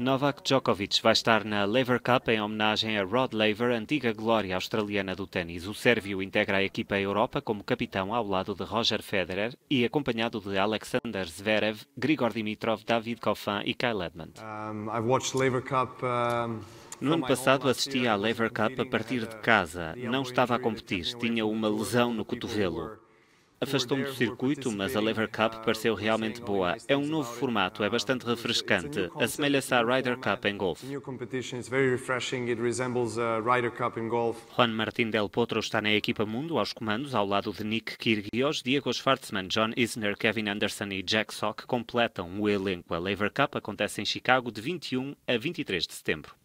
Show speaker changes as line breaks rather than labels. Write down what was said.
Novak Djokovic vai estar na Lever Cup em homenagem a Rod Laver, antiga glória australiana do ténis. O sérvio integra a equipa Europa como capitão ao lado de Roger Federer e acompanhado de Alexander Zverev, Grigor Dimitrov, David Goffin e Kyle Edmund.
Um, no ano passado
assisti à Lever Cup a partir de casa. Não estava a competir, tinha uma lesão no cotovelo. Afastou-me do circuito, mas a Lever Cup pareceu realmente boa. É um novo formato, é bastante refrescante. Assemelha-se à Ryder Cup em golf. Juan Martín Del Potro está na equipa mundo, aos comandos, ao lado de Nick Kyrgios, Diego Schwartzman, John Isner, Kevin Anderson e Jack Sock completam o elenco. A Lever Cup acontece em Chicago de 21 a 23 de setembro.